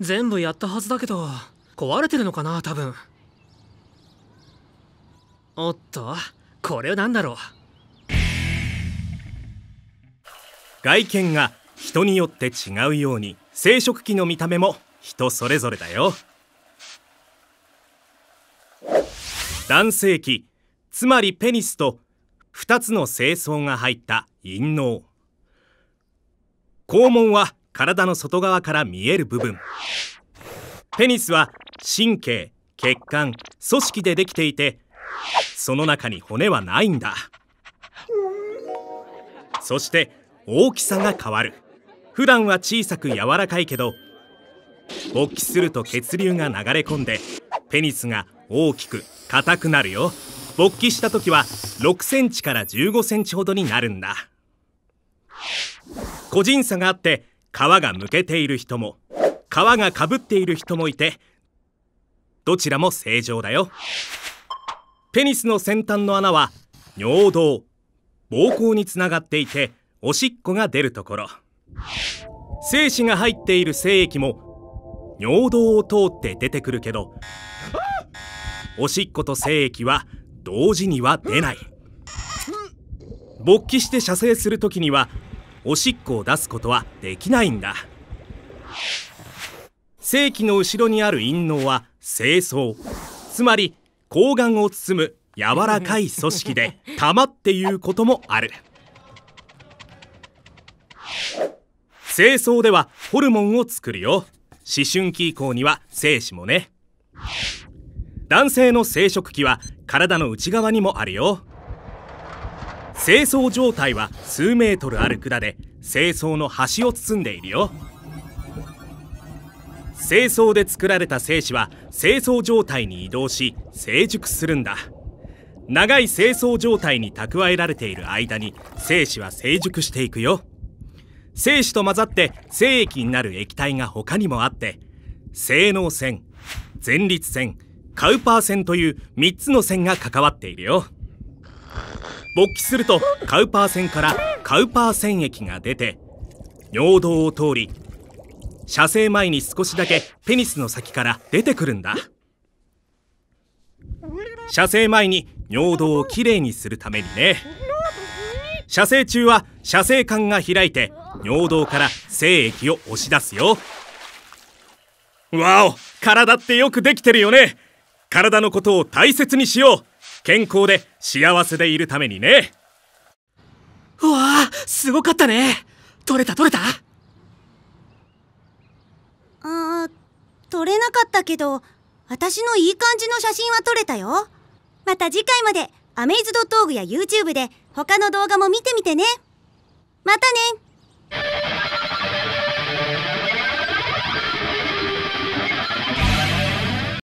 全部やったはずだけど壊れてるのかな多分おっとこれなんだろう外見が人によって違うように生殖器の見た目も人それぞれだよ男性器つまりペニスと2つの精巣が入った陰嚢肛門は体の外側から見える部分ペニスは神経血管組織でできていてその中に骨はないんだそして大きさが変わる普段は小さく柔らかいけど勃起すると血流が流れ込んでペニスが大きく硬くなるよ勃起した時は6センチから15センチほどになるんだ個人差があって皮がむけている人も皮がかぶっている人もいてどちらも正常だよペニスの先端の穴は尿道膀胱につながっていておしっこが出るところ精子が入っている精液も尿道を通って出てくるけどおしっこと精液は同時には出ない勃起して射精する時にはおしっこを出すことはできないんだ性器の後ろにある陰嚢は精巣つまり睾丸を包む柔らかい組織で玉 っていうこともある精巣ではホルモンを作るよ思春期以降には精子もね男性の生殖器は体の内側にもあるよ清掃状態は数メートルある管で清掃の端を包んでいるよ清掃で作られた精子は清掃状態に移動し成熟するんだ長い清掃状態に蓄えられている間に精子は成熟していくよ精子と混ざって精液になる液体が他にもあって性能線前立腺カウパー線という3つの線が関わっているよ勃起するとカウパー腺からカウパー腺液が出て尿道を通り射精前に少しだけペニスの先から出てくるんだ射精前に尿道をきれいにするためにね射精中は射精管が開いて尿道から精液を押し出すよわお体ってよくできてるよね体のことを大切にしよう健康で幸せでいるためにねうわあすごかったね取れた取れたあー取れなかったけど私のいい感じの写真は撮れたよまた次回までアメイズドットーグや YouTube で他の動画も見てみてねまたね